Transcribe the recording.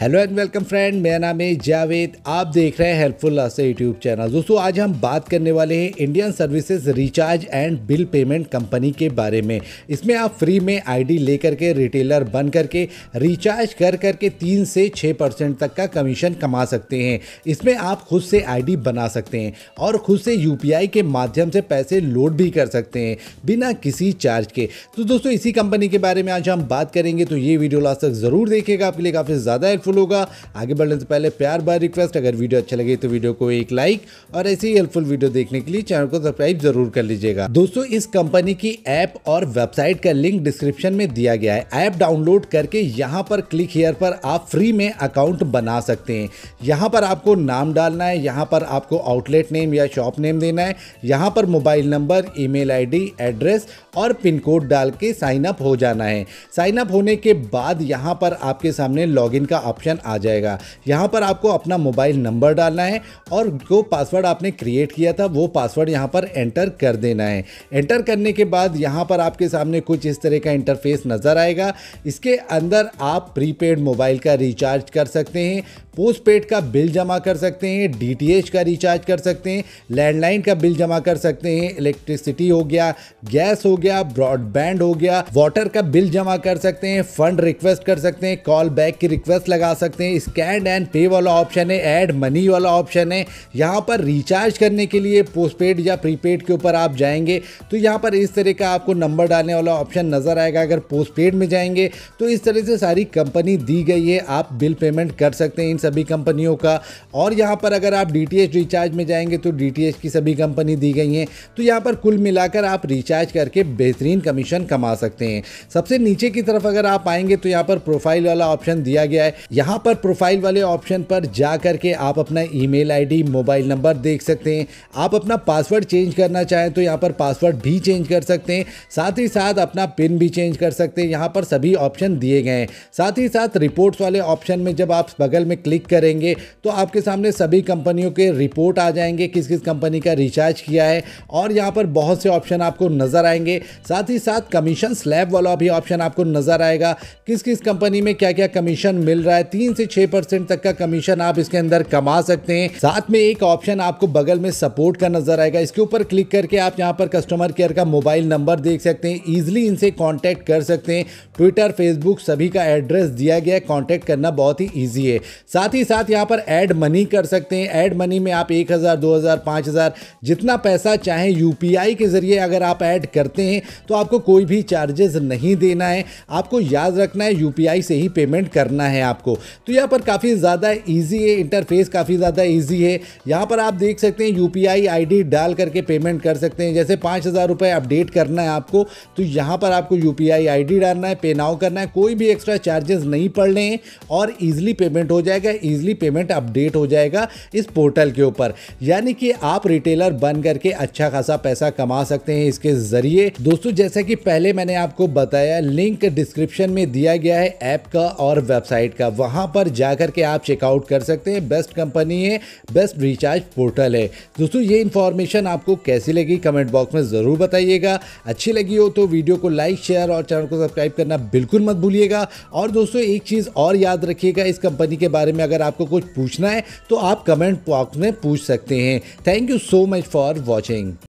hello and welcome friend मेरा नाम है जावेद आप देख रहे हैं हेल्पफुल लास्ट यूट्यूब चैनल दोस्तों आज हम बात करने वाले हैं Indian services recharge and bill payment company के बारे में इसमें आप फ्री में आईडी लेकर के रिटेलर बन करके रिचार्ज कर करके तीन से छः परसेंट तक का कमीशन कमा सकते हैं इसमें आप खुद से आई बना सकते हैं और खुद से यू के माध्यम से पैसे लोड भी कर सकते हैं बिना किसी चार्ज के तो दोस्तों इसी कंपनी के बारे में आज हम बात करेंगे तो ये वीडियो लास्ट तक ज़रूर देखिएगा आपके लिए काफ़ी ज़्यादा हेल्पफुल होगा आगे बढ़ने से पहले प्यार बार रिक्वेस्ट अगर वीडियो अच्छा लगे तो वीडियो को एक लाइक और ऐसे ही हेल्पफुल वीडियो देखने के लिए चैनल को सब्सक्राइब जरूर कर लीजिएगा दोस्तों इस कंपनी की ऐप और वेबसाइट का लिंक डिस्क्रिप्शन में दिया गया है ऐप डाउनलोड करके यहाँ पर क्लिक हेयर पर आप फ्री में अकाउंट बना सकते हैं यहाँ पर आपको नाम डालना है यहाँ पर आपको आउटलेट नेम या शॉप नेम देना है यहाँ पर mobile number email ID address और पिन कोड डाल के साइन अप हो जाना है साइन अप होने के बाद यहाँ पर आपके सामने लॉग का ऑप्शन आ जाएगा यहाँ पर आपको अपना मोबाइल नंबर डालना है और जो पासवर्ड आपने क्रिएट किया था वो पासवर्ड यहाँ पर एंटर कर देना है एंटर करने के बाद यहाँ पर आपके सामने कुछ इस तरह का इंटरफेस नज़र आएगा इसके अंदर आप प्रीपेड मोबाइल का रिचार्ज कर सकते हैं पोस्ट पेड का बिल जमा कर सकते हैं डी का रिचार्ज कर सकते हैं लैंडलाइन का बिल जमा कर सकते हैं इलेक्ट्रिसिटी हो गया गैस हो गया ब्रॉडबैंड हो गया वाटर का बिल जमा कर सकते हैं फंड रिक्वेस्ट कर सकते हैं कॉल बैक की रिक्वेस्ट लगा लगा सकते हैं स्कैन एंड पे वाला ऑप्शन है ऐड मनी वाला ऑप्शन है यहाँ पर रिचार्ज करने के लिए पोस्टपेड या प्रीपेड के ऊपर आप जाएंगे तो यहाँ पर इस तरह का आपको नंबर डालने वाला ऑप्शन नज़र आएगा अगर पोस्टपेड में जाएंगे तो इस तरह से सारी कंपनी दी गई है आप बिल पेमेंट कर सकते हैं इन सभी कंपनियों का और यहाँ पर अगर आप डी रिचार्ज में जाएंगे तो डी की सभी कंपनी दी गई हैं तो यहाँ पर कुल मिलाकर आप रिचार्ज करके बेहतरीन कमीशन कमा सकते हैं सबसे नीचे की तरफ अगर आप आएंगे तो यहाँ पर प्रोफाइल वाला ऑप्शन दिया गया है यहाँ पर प्रोफाइल वाले ऑप्शन पर जा कर के आप अपना ईमेल आईडी मोबाइल नंबर देख सकते हैं आप अपना पासवर्ड चेंज करना चाहें तो यहाँ पर पासवर्ड भी चेंज कर सकते हैं साथ ही साथ अपना पिन भी चेंज कर सकते हैं यहाँ पर सभी ऑप्शन दिए गए हैं साथ ही साथ रिपोर्ट्स वाले ऑप्शन में जब आप बगल में क्लिक करेंगे तो आपके सामने सभी कंपनियों के रिपोर्ट आ जाएंगे किस किस कंपनी का रिचार्ज किया है और यहाँ पर बहुत से ऑप्शन आपको नज़र आएंगे साथ ही साथ कमीशन स्लैब वाला भी ऑप्शन आपको नज़र आएगा किस किस कंपनी में क्या क्या कमीशन मिल रहा है तीन से छह परसेंट तक का कमीशन आप इसके अंदर कमा सकते हैं साथ में एक ऑप्शन आपको बगल में सपोर्ट का नजर आएगा इसके ऊपर क्लिक करके आप यहाँ पर कस्टमर केयर का मोबाइल नंबर देख सकते हैं ईजिली इनसे कॉन्टैक्ट कर सकते हैं ट्विटर फेसबुक सभी का एड्रेस दिया गया है कॉन्टैक्ट करना बहुत ही ईजी है साथ ही साथ यहाँ पर एड मनी कर सकते हैं एड मनी में आप एक हज़ार दो हज़ार पाँच हज़ार जितना पैसा चाहे यू के ज़रिए अगर आप ऐड करते हैं तो आपको कोई भी चार्जेस नहीं देना है आपको याद रखना है यू से ही पेमेंट करना है आपको तो यहाँ पर काफ़ी ज़्यादा ईजी है इंटरफेस काफ़ी ज़्यादा ईजी है यहाँ पर आप देख सकते हैं यू पी डाल करके पेमेंट कर सकते हैं जैसे पाँच हज़ार अपडेट करना है आपको तो यहाँ पर आपको यू पी डालना है पे करना है कोई भी एक्स्ट्रा चार्जेस नहीं पड़ रहे हैं और ईजिली पेमेंट हो जाएगा ईजिली पेमेंट अपडेट हो जाएगा इस पोर्टल के ऊपर यानी कि आप रिटेलर बन करके अच्छा खासा पैसा कमा सकते हैं इसके ज़रिए दोस्तों जैसा कि पहले मैंने आपको बताया लिंक डिस्क्रिप्शन में दिया गया है ऐप का और वेबसाइट का वहां वहाँ पर जा के आप चेकआउट कर सकते हैं बेस्ट कंपनी है बेस्ट रिचार्ज पोर्टल है दोस्तों ये इन्फॉर्मेशन आपको कैसी लगी कमेंट बॉक्स में ज़रूर बताइएगा अच्छी लगी हो तो वीडियो को लाइक शेयर और चैनल को सब्सक्राइब करना बिल्कुल मत भूलिएगा और दोस्तों एक चीज़ और याद रखिएगा इस कंपनी के बारे में अगर आपको कुछ पूछना है तो आप कमेंट बॉक्स में पूछ सकते हैं thank you so much for watching